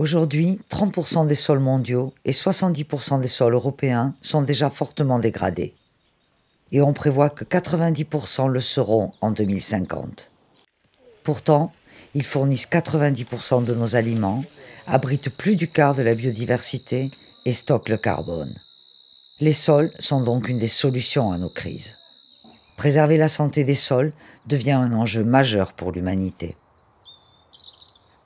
Aujourd'hui, 30% des sols mondiaux et 70% des sols européens sont déjà fortement dégradés. Et on prévoit que 90% le seront en 2050. Pourtant, ils fournissent 90% de nos aliments, abritent plus du quart de la biodiversité et stockent le carbone. Les sols sont donc une des solutions à nos crises. Préserver la santé des sols devient un enjeu majeur pour l'humanité.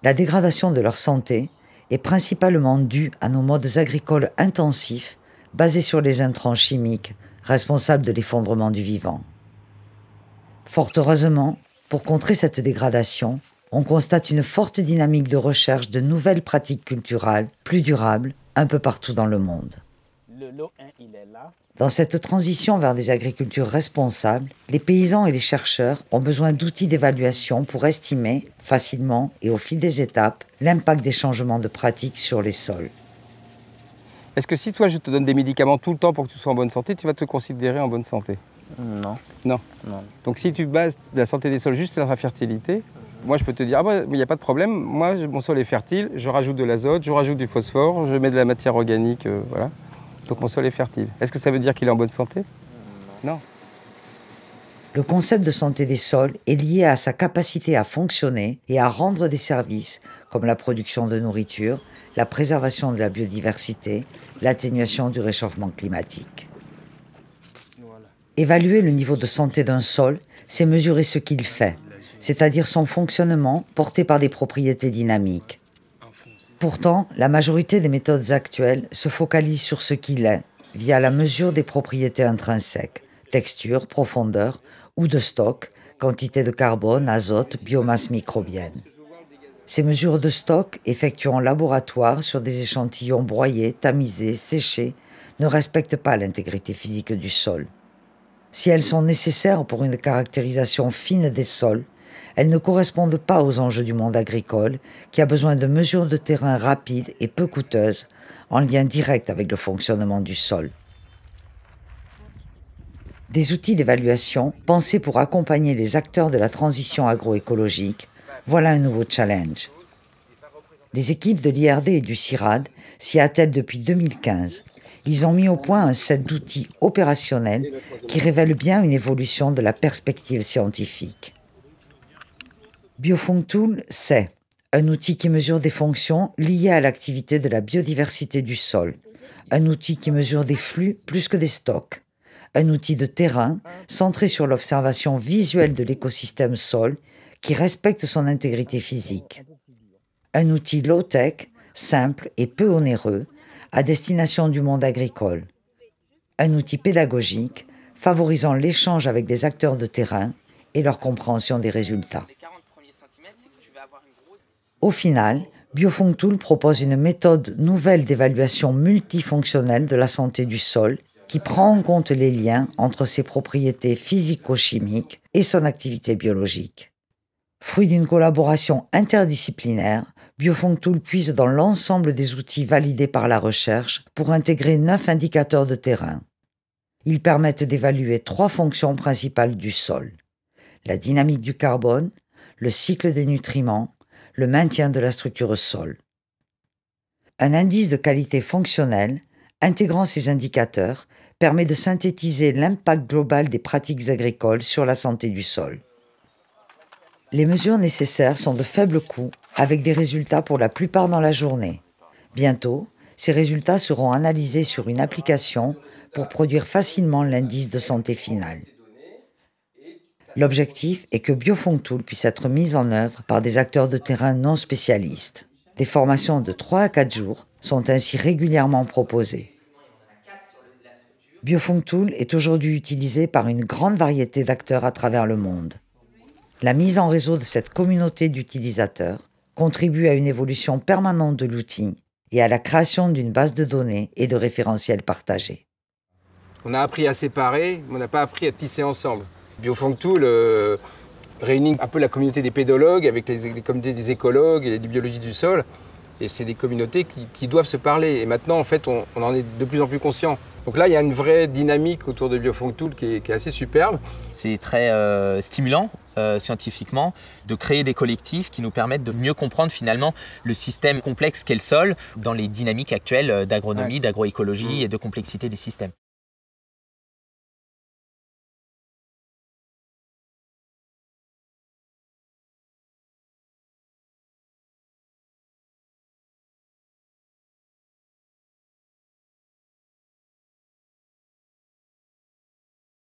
La dégradation de leur santé est principalement due à nos modes agricoles intensifs basés sur les intrants chimiques responsables de l'effondrement du vivant. Fort heureusement, pour contrer cette dégradation, on constate une forte dynamique de recherche de nouvelles pratiques culturales plus durables un peu partout dans le monde. Hein, Dans cette transition vers des agricultures responsables, les paysans et les chercheurs ont besoin d'outils d'évaluation pour estimer, facilement et au fil des étapes, l'impact des changements de pratiques sur les sols. Est-ce que si toi je te donne des médicaments tout le temps pour que tu sois en bonne santé, tu vas te considérer en bonne santé non. non. Donc si tu bases la santé des sols juste sur la fertilité, moi je peux te dire, ah bah, il n'y a pas de problème, moi mon sol est fertile, je rajoute de l'azote, je rajoute du phosphore, je mets de la matière organique, euh, voilà. Donc mon sol est fertile. Est-ce que ça veut dire qu'il est en bonne santé Non. Le concept de santé des sols est lié à sa capacité à fonctionner et à rendre des services comme la production de nourriture, la préservation de la biodiversité, l'atténuation du réchauffement climatique. Évaluer le niveau de santé d'un sol, c'est mesurer ce qu'il fait, c'est-à-dire son fonctionnement porté par des propriétés dynamiques. Pourtant, la majorité des méthodes actuelles se focalisent sur ce qu'il est via la mesure des propriétés intrinsèques, texture, profondeur ou de stock, quantité de carbone, azote, biomasse microbienne. Ces mesures de stock, effectuées en laboratoire sur des échantillons broyés, tamisés, séchés, ne respectent pas l'intégrité physique du sol. Si elles sont nécessaires pour une caractérisation fine des sols, elles ne correspondent pas aux enjeux du monde agricole, qui a besoin de mesures de terrain rapides et peu coûteuses, en lien direct avec le fonctionnement du sol. Des outils d'évaluation pensés pour accompagner les acteurs de la transition agroécologique, voilà un nouveau challenge. Les équipes de l'IRD et du CIRAD s'y attellent depuis 2015. Ils ont mis au point un set d'outils opérationnels qui révèle bien une évolution de la perspective scientifique. BioFunktool, c'est un outil qui mesure des fonctions liées à l'activité de la biodiversité du sol, un outil qui mesure des flux plus que des stocks, un outil de terrain centré sur l'observation visuelle de l'écosystème sol qui respecte son intégrité physique, un outil low-tech, simple et peu onéreux, à destination du monde agricole, un outil pédagogique favorisant l'échange avec des acteurs de terrain et leur compréhension des résultats. Au final, biofungtool propose une méthode nouvelle d'évaluation multifonctionnelle de la santé du sol qui prend en compte les liens entre ses propriétés physico-chimiques et son activité biologique. Fruit d'une collaboration interdisciplinaire, biofungtool puise dans l'ensemble des outils validés par la recherche pour intégrer neuf indicateurs de terrain. Ils permettent d'évaluer trois fonctions principales du sol la dynamique du carbone, le cycle des nutriments le maintien de la structure sol. Un indice de qualité fonctionnelle, intégrant ces indicateurs, permet de synthétiser l'impact global des pratiques agricoles sur la santé du sol. Les mesures nécessaires sont de faible coût, avec des résultats pour la plupart dans la journée. Bientôt, ces résultats seront analysés sur une application pour produire facilement l'indice de santé finale. L'objectif est que Tool puisse être mise en œuvre par des acteurs de terrain non spécialistes. Des formations de 3 à 4 jours sont ainsi régulièrement proposées. Tool est aujourd'hui utilisé par une grande variété d'acteurs à travers le monde. La mise en réseau de cette communauté d'utilisateurs contribue à une évolution permanente de l'outil et à la création d'une base de données et de référentiels partagés. On a appris à séparer, mais on n'a pas appris à tisser ensemble. Biofunk réunit un peu la communauté des pédologues avec les, communautés des écologues et des biologies du sol. Et c'est des communautés qui, doivent se parler. Et maintenant, en fait, on, en est de plus en plus conscient. Donc là, il y a une vraie dynamique autour de Biofunk qui est, assez superbe. C'est très euh, stimulant euh, scientifiquement de créer des collectifs qui nous permettent de mieux comprendre finalement le système complexe qu'est le sol dans les dynamiques actuelles euh, d'agronomie, d'agroécologie mm. et de complexité des systèmes.